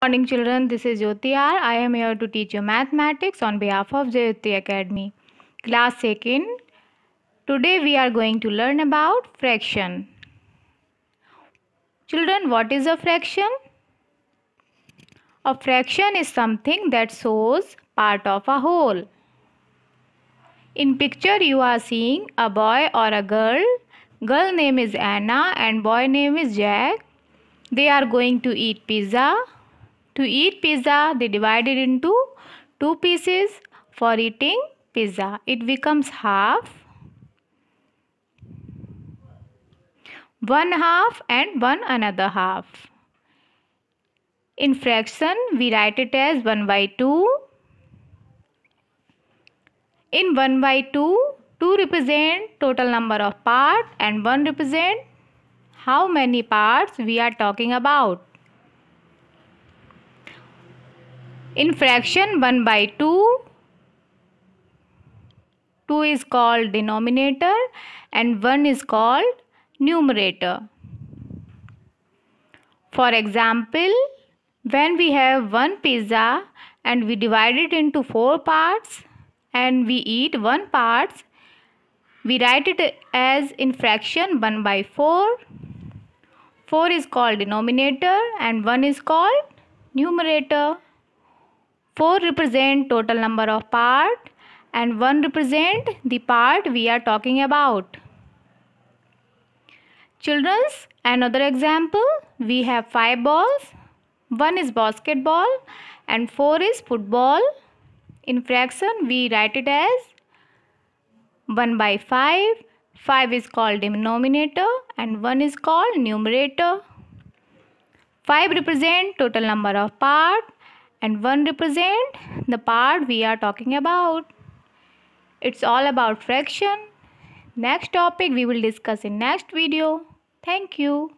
Morning children, this is Jyoti R. I am here to teach you mathematics on behalf of Jyoti Academy. Class 2nd. Today we are going to learn about fraction. Children, what is a fraction? A fraction is something that shows part of a whole. In picture you are seeing a boy or a girl. Girl name is Anna and boy name is Jack. They are going to eat pizza to eat pizza, they divide it into two pieces for eating pizza. It becomes half, one half and one another half. In fraction, we write it as 1 by 2. In 1 by 2, 2 represent total number of parts and 1 represent how many parts we are talking about. In fraction 1 by 2, 2 is called denominator and 1 is called numerator. For example, when we have one pizza and we divide it into four parts and we eat one part, we write it as in fraction 1 by 4. 4 is called denominator and 1 is called numerator. 4 represent total number of part and 1 represent the part we are talking about. Children's another example we have 5 balls. One is basketball and four is football. In fraction we write it as 1 by 5. 5 is called denominator and 1 is called numerator. 5 represent total number of part and 1 represent the part we are talking about. It's all about fraction. Next topic we will discuss in next video. Thank you.